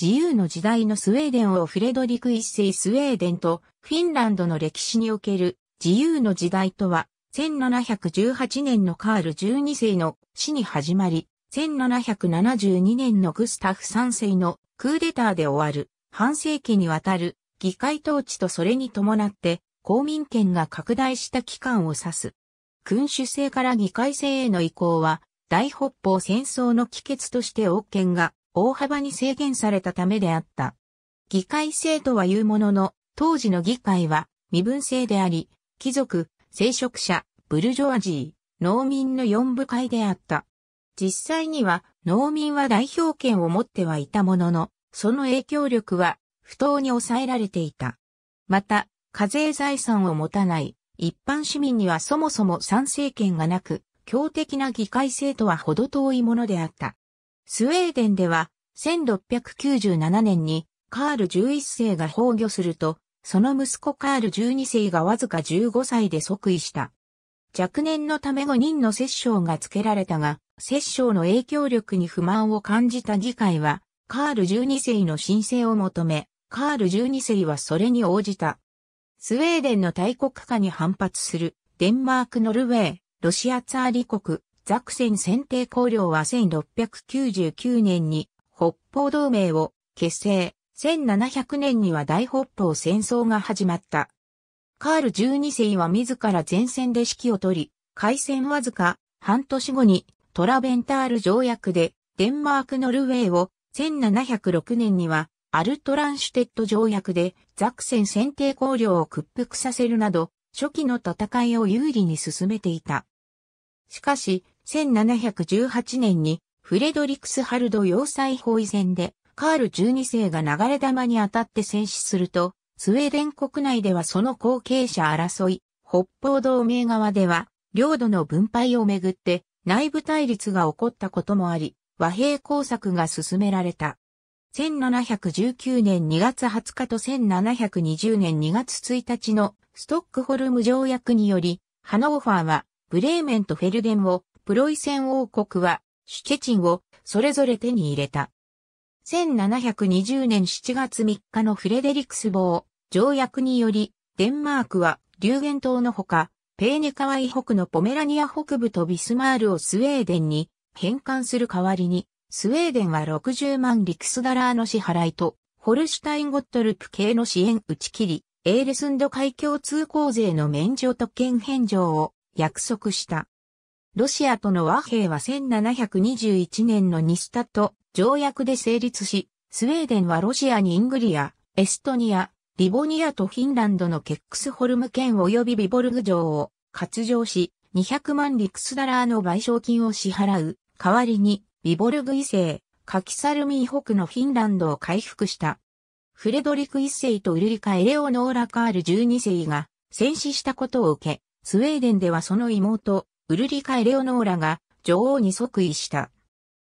自由の時代のスウェーデンをフレドリク一世スウェーデンとフィンランドの歴史における自由の時代とは、1718年のカール12世の死に始まり、1772年のグスタフ3世のクーデターで終わる、半世紀にわたる議会統治とそれに伴って公民権が拡大した期間を指す。君主制から議会制への移行は、大北方戦争の帰結として王権が大幅に制限されたためであった。議会制とは言うものの、当時の議会は身分制であり、貴族、聖職者、ブルジョアジー、農民の四部会であった。実際には農民は代表権を持ってはいたものの、その影響力は不当に抑えられていた。また、課税財産を持たない一般市民にはそもそも参政権がなく、強敵な議会制とは程遠いものであった。スウェーデンでは1697年にカール11世が崩御すると、その息子カール12世がわずか15歳で即位した。若年のため5人の摂政が付けられたが、摂政の影響力に不満を感じた議会は、カール12世の申請を求め、カール12世はそれに応じた。スウェーデンの大国化に反発する、デンマーク・ノルウェー、ロシアツァーリ国、ザクセン選定公領は1699年に北方同盟を結成。1700年には大北方戦争が始まった。カール12世は自ら前線で指揮を取り、開戦わずか半年後にトラベンタール条約でデンマーク・ノルウェーを1706年にはアルトランシュテット条約でザクセン選定綱領を屈服させるなど初期の戦いを有利に進めていた。しかし1718年にフレドリクスハルド要塞包囲戦で、カール12世が流れ弾に当たって戦死すると、スウェーデン国内ではその後継者争い、北方同盟側では、領土の分配をめぐって内部対立が起こったこともあり、和平工作が進められた。1719年2月20日と1720年2月1日のストックホルム条約により、ハノーファーはブレーメンとフェルデンをプロイセン王国はシケチンをそれぞれ手に入れた。1720年7月3日のフレデリクス坊条約により、デンマークはリューゲン島のほか、ペーネカワイ北のポメラニア北部とビスマールをスウェーデンに返還する代わりに、スウェーデンは60万リクスダラーの支払いと、ホルシュタインゴットルプ系の支援打ち切り、エールスンド海峡通行税の免除と権返上を約束した。ロシアとの和平は1721年のニスタと条約で成立し、スウェーデンはロシアにイングリア、エストニア、リボニアとフィンランドのケックスホルム県及びビボルグ城を割譲し、200万リクスダラーの賠償金を支払う。代わりに、ビボルグ異世、カキサルミー北のフィンランドを回復した。フレドリク一世とウルリカ・エレオノーラ・カール12世が戦死したことを受け、スウェーデンではその妹、ウルリカ・エレオノーラが女王に即位した。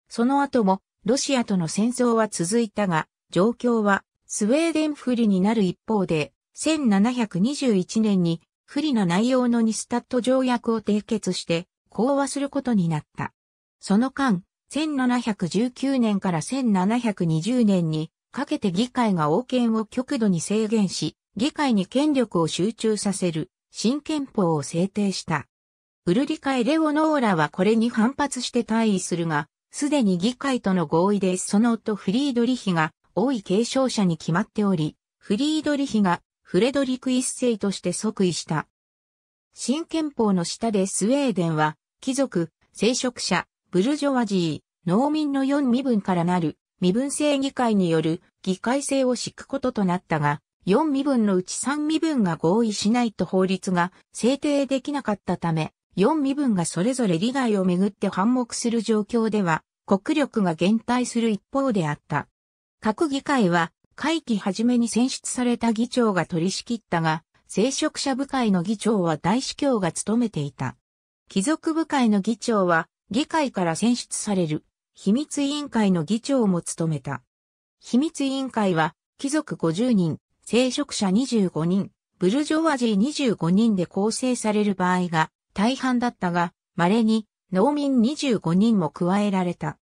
その後もロシアとの戦争は続いたが、状況はスウェーデン不利になる一方で、1721年に不利な内容のニスタット条約を締結して講和することになった。その間、1719年から1720年にかけて議会が王権を極度に制限し、議会に権力を集中させる新憲法を制定した。ウルリカ・エレオノーラはこれに反発して退位するが、すでに議会との合意でその夫フリードリヒが王位継承者に決まっており、フリードリヒがフレドリク一世として即位した。新憲法の下でスウェーデンは、貴族、聖職者、ブルジョワジー、農民の4身分からなる身分制議会による議会制を敷くこととなったが、4身分のうち3身分が合意しないと法律が制定できなかったため、4身分がそれぞれ利害をめぐって反目する状況では、国力が減退する一方であった。各議会は、会期初めに選出された議長が取り仕切ったが、聖職者部会の議長は大司教が務めていた。貴族部会の議長は、議会から選出される、秘密委員会の議長も務めた。秘密委員会は、貴族50人、聖職者25人、ブルジョワジー25人で構成される場合が大半だったが、稀に農民25人も加えられた。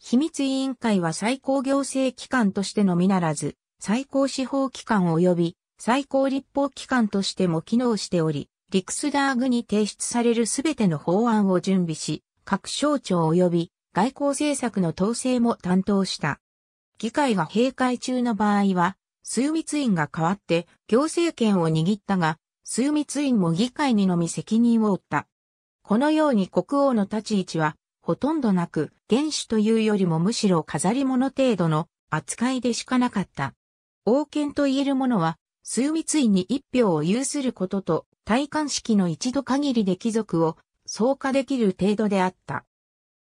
秘密委員会は最高行政機関としてのみならず、最高司法機関及び最高立法機関としても機能しており、リクスダーグに提出されるすべての法案を準備し、各省庁及び外交政策の統制も担当した。議会が閉会中の場合は、数密院が代わって行政権を握ったが、枢密院も議会にのみ責任を負った。このように国王の立ち位置は、ほとんどなく、元首というよりもむしろ飾り物程度の扱いでしかなかった。王権と言えるものは、枢密院に一票を有することと、戴冠式の一度限りで貴族を総化できる程度であった。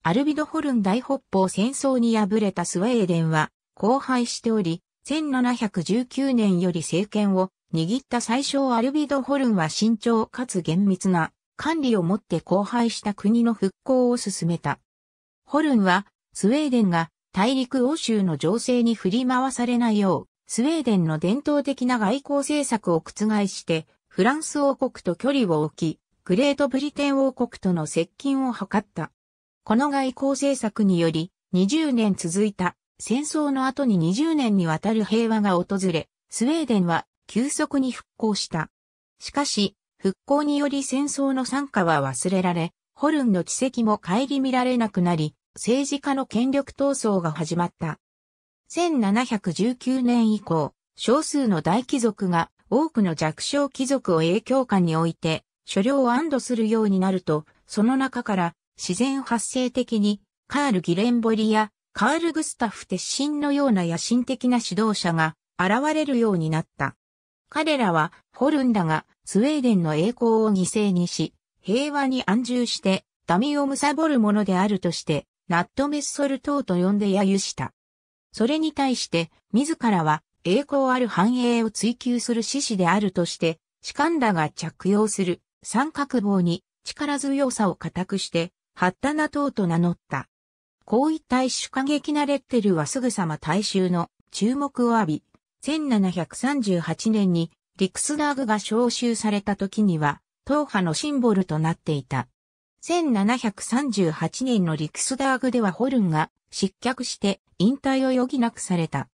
アルビドホルン大北方戦争に敗れたスウェーデンは、荒廃しており、1719年より政権を握った最小アルビド・ホルンは慎重かつ厳密な管理をもって荒廃した国の復興を進めた。ホルンはスウェーデンが大陸欧州の情勢に振り回されないよう、スウェーデンの伝統的な外交政策を覆して、フランス王国と距離を置き、グレートブリテン王国との接近を図った。この外交政策により、20年続いた戦争の後に20年にわたる平和が訪れ、スウェーデンは急速に復興した。しかし、復興により戦争の参加は忘れられ、ホルンの奇跡も顧みられなくなり、政治家の権力闘争が始まった。1719年以降、少数の大貴族が多くの弱小貴族を影響下に置いて、所領を安堵するようになると、その中から自然発生的に、カール・ギレンボリやカール・グスタフ・鉄心のような野心的な指導者が現れるようになった。彼らは、ホルンだが、スウェーデンの栄光を犠牲にし、平和に安住して、民を貪るものであるとして、ナットメッソル等と呼んで揶揄した。それに対して、自らは、栄光ある繁栄を追求する志士であるとして、士官らが着用する三角棒に力強さを固くして、ハッタナ党と名乗った。こういった一種過激なレッテルはすぐさま大衆の注目を浴び、1738年にリクスダーグが召集された時には、党派のシンボルとなっていた。1738年のリクスダーグではホルンが失脚して引退を余儀なくされた。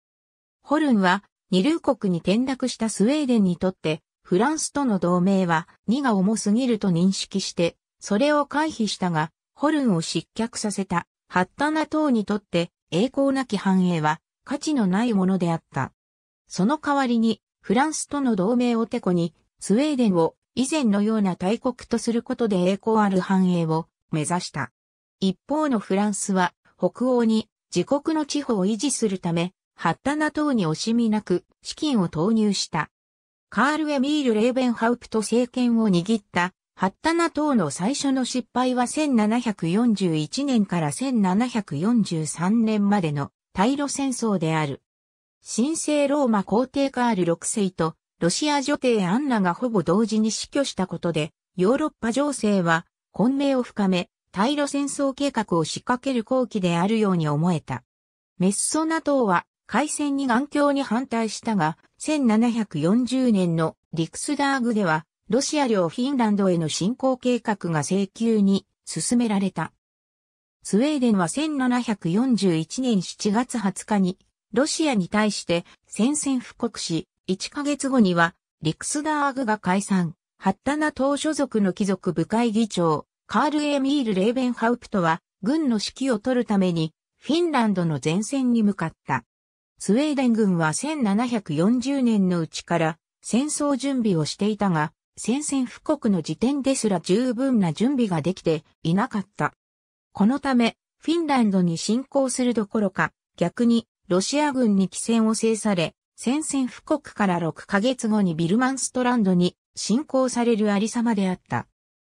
ホルンは二流国に転落したスウェーデンにとってフランスとの同盟は荷が重すぎると認識してそれを回避したがホルンを失脚させたハッタナ党にとって栄光なき繁栄は価値のないものであった。その代わりに、フランスとの同盟をテコに、スウェーデンを以前のような大国とすることで栄光ある繁栄を目指した。一方のフランスは、北欧に自国の地方を維持するため、ハッタナ島に惜しみなく資金を投入した。カール・エミール・レーベンハウプト政権を握った、ハッタナ島の最初の失敗は1741年から1743年までの対露戦争である。神聖ローマ皇帝カール6世とロシア女帝アンナがほぼ同時に死去したことで、ヨーロッパ情勢は混迷を深め、対ロ戦争計画を仕掛ける後期であるように思えた。メッソナ党は海戦に眼鏡に反対したが、1740年のリクスダーグでは、ロシア領フィンランドへの侵攻計画が請求に進められた。スウェーデンは1741年7月20日にロシアに対して宣戦布告し、1ヶ月後には、リクスダーグが解散、ハッタナ党所属の貴族部会議長、カール・エミール・レーベンハウプトは、軍の指揮を取るために、フィンランドの前線に向かった。スウェーデン軍は1740年のうちから戦争準備をしていたが、戦線布告の時点ですら十分な準備ができていなかった。このため、フィンランドに侵攻するどころか、逆にロシア軍に帰戦を制され、宣戦布告から6ヶ月後にビルマンストランドに侵攻されるありさまであった。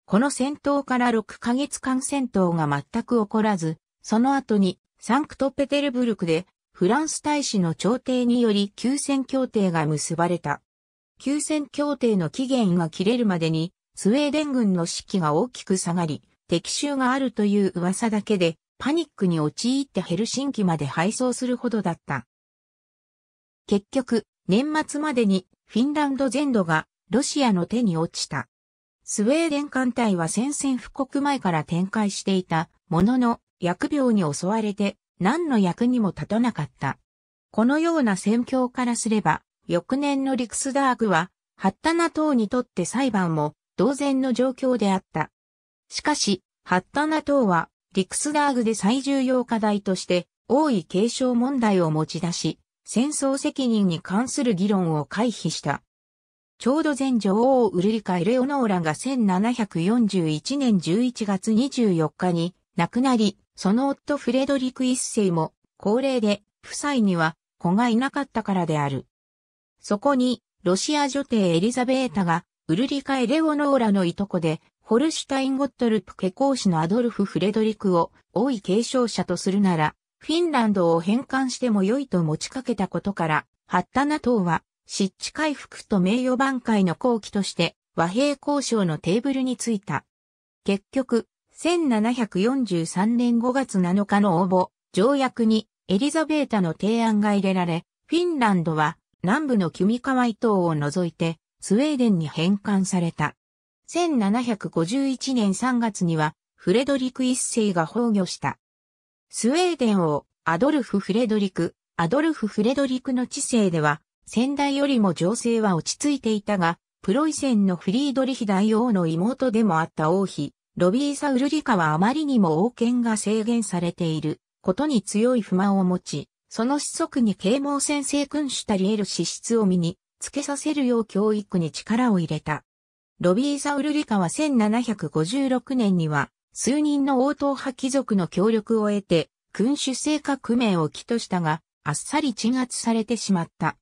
この戦闘から6ヶ月間戦闘が全く起こらず、その後にサンクトペテルブルクでフランス大使の朝廷により休戦協定が結ばれた。休戦協定の期限が切れるまでにスウェーデン軍の士気が大きく下がり、敵襲があるという噂だけで、パニックに陥ってヘルシンキまで配送するほどだった。結局、年末までにフィンランド全土がロシアの手に落ちた。スウェーデン艦隊は戦線布告前から展開していたものの疫病に襲われて何の役にも立たなかった。このような戦況からすれば、翌年のリクスダークは、ハッタナ島にとって裁判も同然の状況であった。しかし、ハッタナ島はリクスダーグで最重要課題として、王位継承問題を持ち出し、戦争責任に関する議論を回避した。ちょうど前女王ウルリカ・エレオノーラが1741年11月24日に亡くなり、その夫フレドリク一世も高齢で夫妻には子がいなかったからである。そこにロシア女帝エリザベータがウルリカ・エレオノーラのいとこでホルシュタイン・ゴットルプ家公子のアドルフ・フレドリクを王位継承者とするなら、フィンランドを返還しても良いと持ちかけたことから、ハッタナ党は、湿地回復と名誉挽回の後期として和平交渉のテーブルについた。結局、1743年5月7日の応募、条約にエリザベータの提案が入れられ、フィンランドは南部のキュミカワイ島を除いてスウェーデンに返還された。1751年3月には、フレドリク一世が崩御した。スウェーデン王、アドルフ・フレドリク、アドルフ・フレドリクの治世では、先代よりも情勢は落ち着いていたが、プロイセンのフリードリヒ大王の妹でもあった王妃、ロビーサ・ウルリカはあまりにも王権が制限されていることに強い不満を持ち、その子息に啓蒙先生君主たり得る資質を身につけさせるよう教育に力を入れた。ロビーサウルリカは1756年には、数人の応答派貴族の協力を得て、君主制革命を起としたが、あっさり鎮圧されてしまった。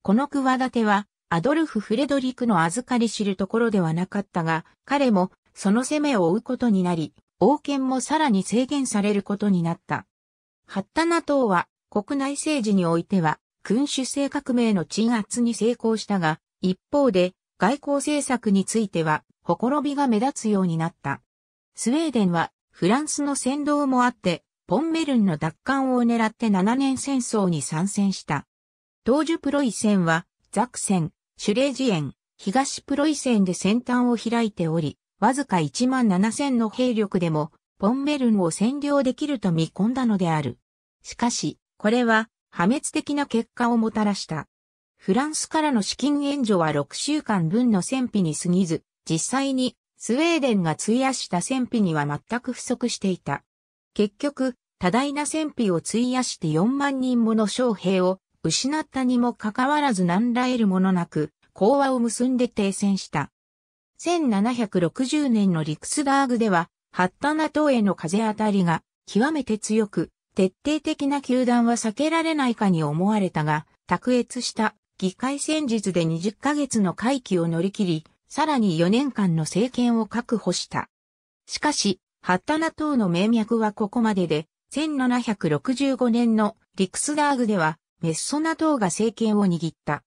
この企ては、アドルフ・フレドリクの預かり知るところではなかったが、彼もその責めを負うことになり、王権もさらに制限されることになった。ハッタナ党は国内政治においては君主制革命の鎮圧に成功したが、一方で外交政策については、ほころびが目立つようになった。スウェーデンは、フランスの先導もあって、ポンメルンの奪還を狙って7年戦争に参戦した。当時プロイセンは、ザクセン、シュレージエン、東プロイセンで先端を開いており、わずか1万7000の兵力でも、ポンメルンを占領できると見込んだのである。しかし、これは破滅的な結果をもたらした。フランスからの資金援助は6週間分の戦費に過ぎず、実際にスウェーデンが費やした戦費には全く不足していた。結局、多大な戦費を費やして4万人もの将兵を失ったにもかかわらず何ら得るものなく、講和を結んで停戦した。1760年のリクスバーグでは、ハッタナ島への風当たりが極めて強く、徹底的な球団は避けられないかに思われたが、卓越した議会戦術で20ヶ月の会期を乗り切り、さらに4年間の政権を確保した。しかし、ハッタナ島の名脈はここまでで、1765年のリクスダーグでは、メッソナ党が政権を握った。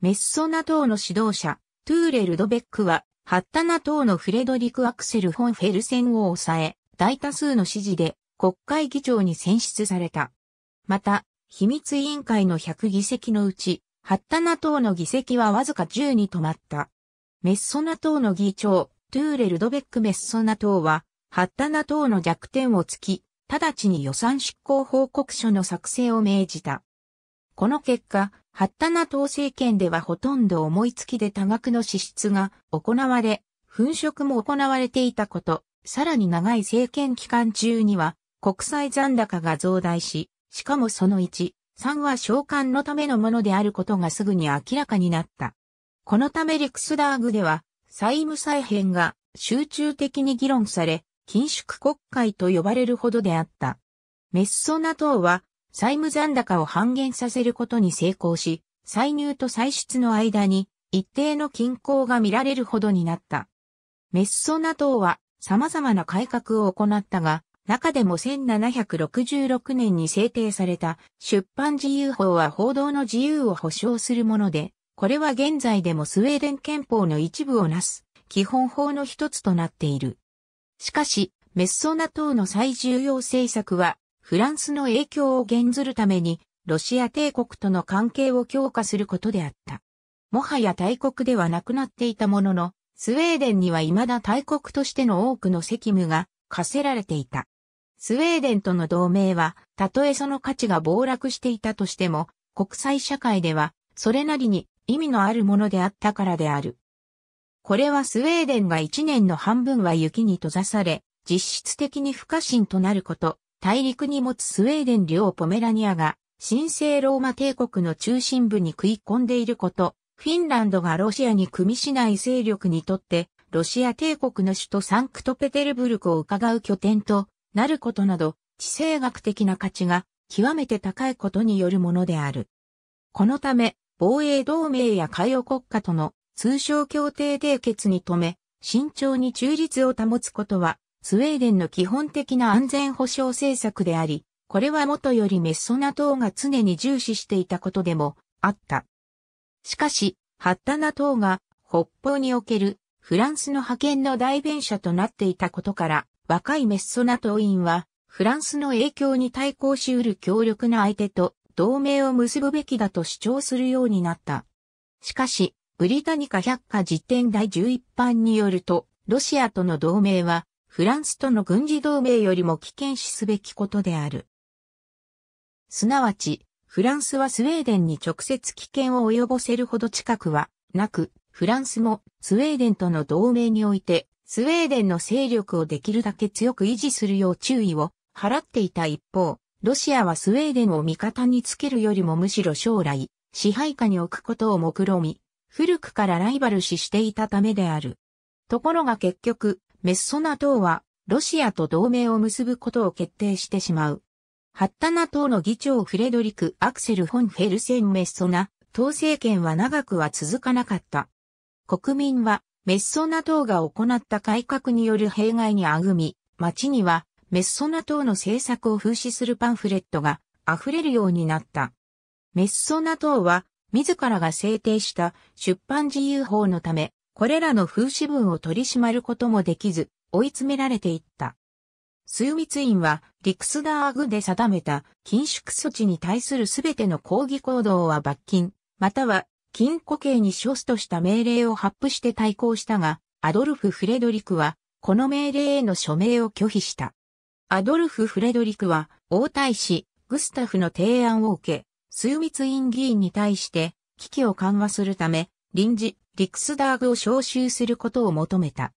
メッソナ党の指導者、トゥーレル・ドベックは、ハッタナ党のフレドリク・アクセル・ホン・フェルセンを抑え、大多数の支持で国会議長に選出された。また、秘密委員会の100議席のうちハッタナ党の議席はわずか10に止まった。メッソナ党の議長、トゥーレ・ルドベック・メッソナ党は、ハッタナ党の弱点を突き、直ちに予算執行報告書の作成を命じた。この結果、ハッタナ党政権ではほとんど思いつきで多額の支出が行われ、粉飾も行われていたこと、さらに長い政権期間中には国際残高が増大し、しかもその1、3は召喚のためのものであることがすぐに明らかになった。このためリクスダーグでは、債務再編が集中的に議論され、緊縮国会と呼ばれるほどであった。メッソナ党は、債務残高を半減させることに成功し、歳入と歳出の間に一定の均衡が見られるほどになった。メッソナ党は様々な改革を行ったが、中でも1766年に制定された出版自由法は報道の自由を保障するもので、これは現在でもスウェーデン憲法の一部をなす基本法の一つとなっている。しかし、メッソナ等の最重要政策は、フランスの影響を減ずるために、ロシア帝国との関係を強化することであった。もはや大国ではなくなっていたものの、スウェーデンには未だ大国としての多くの責務が課せられていた。スウェーデンとの同盟は、たとえその価値が暴落していたとしても、国際社会では、それなりに意味のあるものであったからである。これはスウェーデンが一年の半分は雪に閉ざされ、実質的に不可侵となること、大陸に持つスウェーデン領ポメラニアが、神聖ローマ帝国の中心部に食い込んでいること、フィンランドがロシアに組みしない勢力にとって、ロシア帝国の首都サンクトペテルブルクを伺う拠点となることなど、地政学的な価値が極めて高いことによるものである。このため、防衛同盟や海洋国家との通商協定締結に留め、慎重に中立を保つことは、スウェーデンの基本的な安全保障政策であり、これは元よりメッソナ党が常に重視していたことでもあった。しかし、ハッタナ党が北方におけるフランスの派遣の代弁者となっていたことから、若いメッソナ党員は、フランスの影響に対抗しうる強力な相手と同盟を結ぶべきだと主張するようになった。しかし、ブリタニカ百科実典第11版によると、ロシアとの同盟は、フランスとの軍事同盟よりも危険視すべきことである。すなわち、フランスはスウェーデンに直接危険を及ぼせるほど近くは、なく、フランスもスウェーデンとの同盟においてスウェーデンの勢力をできるだけ強く維持するよう注意を払っていた一方、ロシアはスウェーデンを味方につけるよりもむしろ将来、支配下に置くことを目論み、古くからライバル視していたためである。ところが結局、メッソナ党は、ロシアと同盟を結ぶことを決定してしまう。ハッタナ党の議長フレドリク・アクセル・フォン・フェルセン・メッソナ、党政権は長くは続かなかった。国民はメッソナ党が行った改革による弊害にあぐみ、町にはメッソナ党の政策を風刺するパンフレットが溢れるようになった。メッソナ党は自らが制定した出版自由法のため、これらの風刺文を取り締まることもできず、追い詰められていった。枢密院は、リクスダーグで定めた、緊縮措置に対するすべての抗議行動は罰金、または金庫刑に処すとした命令を発布して対抗したが、アドルフ・フレドリクは、この命令への署名を拒否した。アドルフ・フレドリクは、王太子、グスタフの提案を受け、枢密院議員に対して、危機を緩和するため、臨時、リクスダーグを招集することを求めた。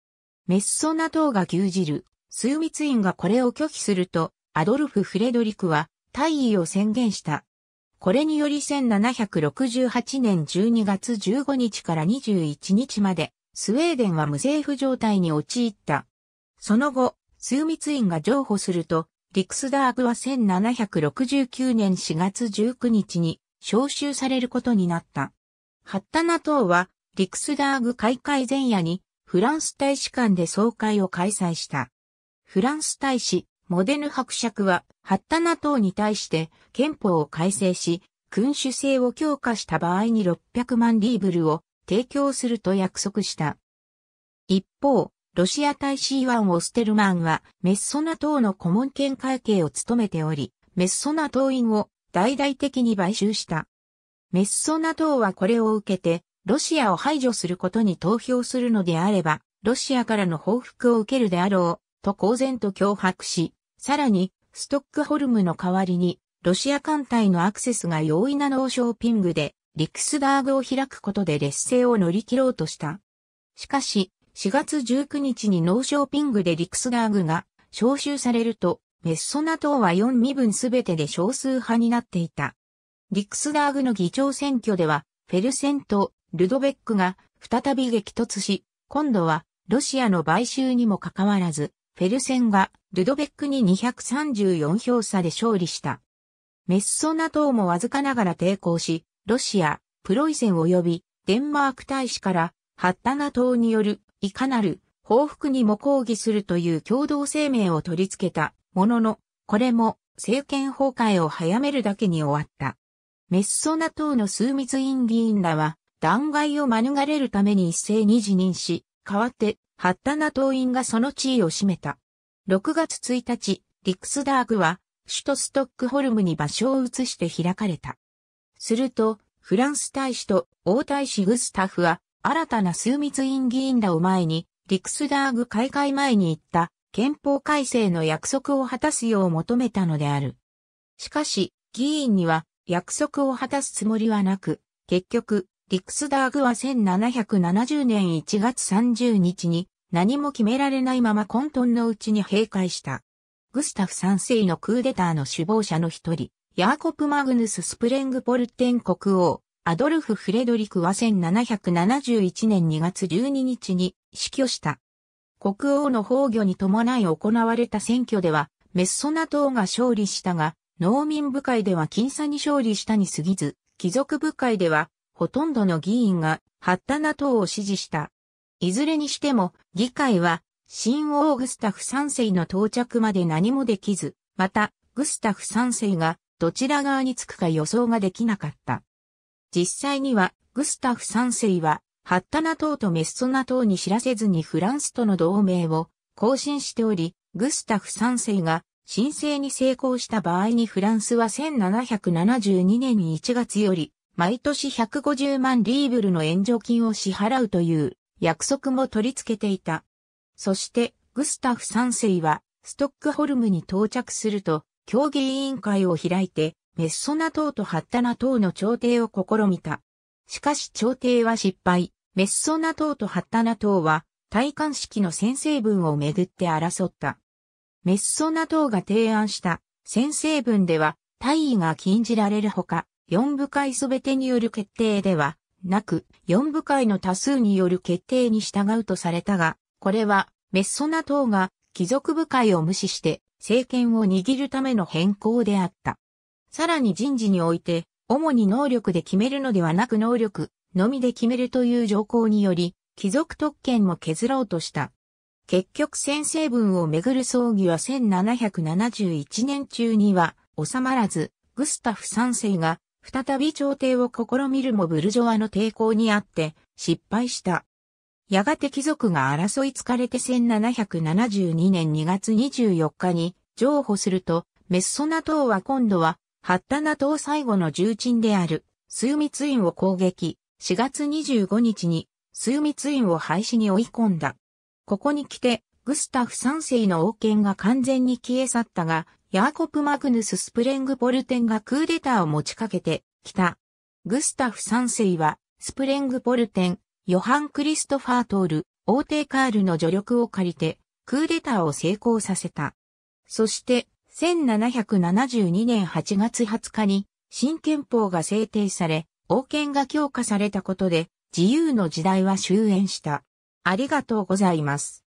メッソナ党が牛耳る、枢密院がこれを拒否すると、アドルフ・フレドリクは、大位を宣言した。これにより1768年12月15日から21日まで、スウェーデンは無政府状態に陥った。その後、枢密院が譲歩すると、リクスダーグは1769年4月19日に召集されることになった。ハッタナ島は、リクスダーグ開会前夜に、フランス大使館で総会を開催した。フランス大使、モデヌ伯爵は、ハッタナ等に対して憲法を改正し、君主制を強化した場合に600万リーブルを提供すると約束した。一方、ロシア大使イワン・オステルマンは、メッソナ党の顧問権会計を務めており、メッソナ党員を大々的に買収した。メッソナ党はこれを受けて、ロシアを排除することに投票するのであれば、ロシアからの報復を受けるであろう、と公然と脅迫し、さらに、ストックホルムの代わりに、ロシア艦隊のアクセスが容易なノーショーピングで、リクスダーグを開くことで劣勢を乗り切ろうとした。しかし、4月19日にノーショーピングでリクスダーグが招集されると、メッソナ党は4身分すべてで少数派になっていた。リクスダーグの議長選挙では、フェルセンとルドベックが再び激突し、今度はロシアの買収にもかかわらず、フェルセンがルドベックに234票差で勝利した。メッソナ党もわずかながら抵抗し、ロシア、プロイセン及びデンマーク大使からハッタナ党によるいかなる報復にも抗議するという共同声明を取り付けたものの、これも政権崩壊を早めるだけに終わった。メッソナ党の枢密院議員らは弾劾を免れるために一斉に辞任し、代わってハッタナ党員がその地位を占めた。6月1日、リクスダーグは、首都ストックホルムに場所を移して開かれた。すると、フランス大使と王大使グスタフは、新たな枢密院議員らを前に、リクスダーグ開会前に行った憲法改正の約束を果たすよう求めたのである。しかし、議員には約束を果たすつもりはなく、結局、リクスダーグは1770年1月30日に何も決められないまま混沌のうちに閉会した。グスタフ3世のクーデターの首謀者の一人、ヤーコプ・マグヌス・スプレングポルテン国王、アドルフ・フレドリクは1771年2月12日に死去した。国王の崩御に伴い行われた選挙では、メッソナ党が勝利したが、農民部会では僅差に勝利したに過ぎず、貴族部会では、ほとんどの議員が、ハッタナ党を支持した。いずれにしても、議会は、新王グスタフ3世の到着まで何もできず、また、グスタフ3世がどちら側につくか予想ができなかった。実際には、グスタフ3世は、ハッタナ島とメッソナ島に知らせずにフランスとの同盟を更新しており、グスタフ3世が申請に成功した場合にフランスは1772年1月より毎年150万リーブルの援助金を支払うという約束も取り付けていた。そして、グスタフ三世は、ストックホルムに到着すると、協議委員会を開いて、メッソナ党とハッタナ党の調停を試みた。しかし調停は失敗。メッソナ党とハッタナ党は、戴冠式の先生文をめぐって争った。メッソナ党が提案した先生文では、退位が禁じられるほか、四部会すべてによる決定では、なく、四部会の多数による決定に従うとされたが、これは、メッソナ党が貴族部会を無視して政権を握るための変更であった。さらに人事において、主に能力で決めるのではなく能力のみで決めるという条項により、貴族特権も削ろうとした。結局先生文をめぐる葬儀は1771年中には収まらず、グスタフ3世が再び朝廷を試みるもブルジョワの抵抗にあって失敗した。やがて貴族が争い疲れて1772年2月24日に譲歩すると、メッソナ島は今度は、ハッタナ島最後の重鎮である、枢密院を攻撃、4月25日に、枢密院を廃止に追い込んだ。ここに来て、グスタフ3世の王権が完全に消え去ったが、ヤーコプ・マグヌス・スプレングポルテンがクーデターを持ちかけてきた。グスタフ三世は、スプレングポルテン、ヨハン・クリストファートール、王帝カールの助力を借りて、クーデターを成功させた。そして、1772年8月20日に、新憲法が制定され、王権が強化されたことで、自由の時代は終焉した。ありがとうございます。